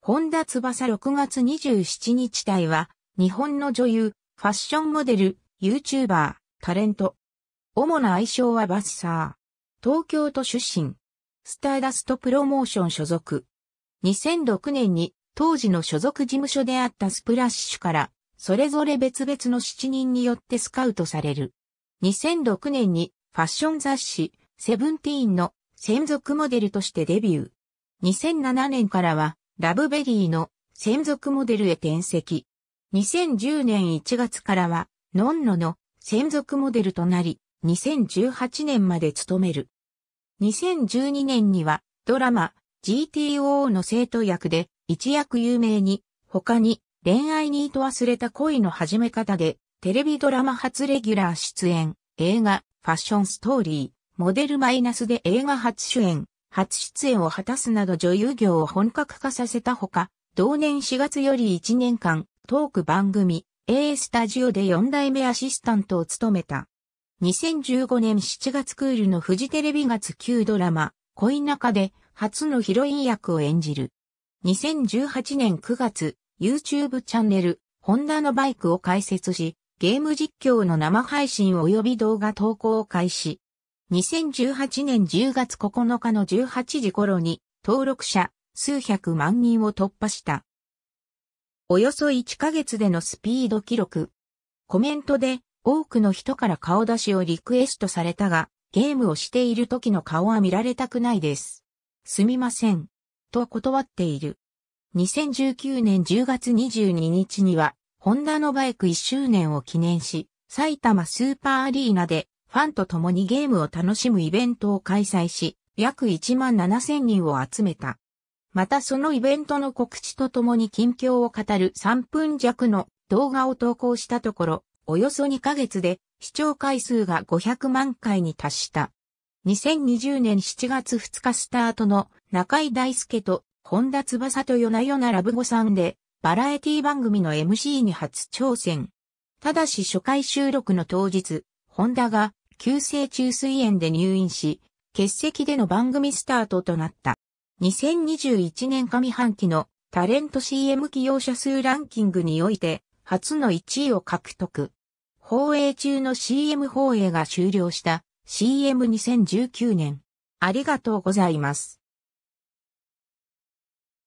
本田翼6月27日隊は、日本の女優、ファッションモデル、YouTuber、タレント。主な愛称はバッサー。東京都出身。スターダストプロモーション所属。2006年に当時の所属事務所であったスプラッシュから、それぞれ別々の7人によってスカウトされる。2006年にファッション雑誌、セブンティーンの専属モデルとしてデビュー。2007年からは、ラブベリーの専属モデルへ転籍。2010年1月からは、ノンノの専属モデルとなり、2018年まで務める。2012年には、ドラマ、GTO の生徒役で、一躍有名に、他に、恋愛にと忘れた恋の始め方で、テレビドラマ初レギュラー出演、映画、ファッションストーリー、モデルマイナスで映画初主演、初出演を果たすなど女優業を本格化させたほか、同年4月より1年間、トーク番組、A スタジオで4代目アシスタントを務めた。2015年7月クールのフジテレビ月9ドラマ、恋中で初のヒロイン役を演じる。2018年9月、YouTube チャンネル、ホンダのバイクを開設し、ゲーム実況の生配信及び動画投稿を開始。2018年10月9日の18時頃に登録者数百万人を突破した。およそ1ヶ月でのスピード記録。コメントで多くの人から顔出しをリクエストされたが、ゲームをしている時の顔は見られたくないです。すみません。と断っている。2019年10月22日には、ホンダのバイク1周年を記念し、埼玉スーパーアリーナでファンと共にゲームを楽しむイベントを開催し、約1万7000人を集めた。またそのイベントの告知とともに近況を語る3分弱の動画を投稿したところ、およそ2ヶ月で視聴回数が500万回に達した。2020年7月2日スタートの中井大輔と本田翼と夜な夜なラブゴさんでバラエティ番組の MC に初挑戦。ただし初回収録の当日、本田が急性虫垂炎で入院し、欠席での番組スタートとなった。2021年上半期のタレント CM 起用者数ランキングにおいて、初の1位を獲得。放映中の CM 放映が終了した CM2019 年。ありがとうございます。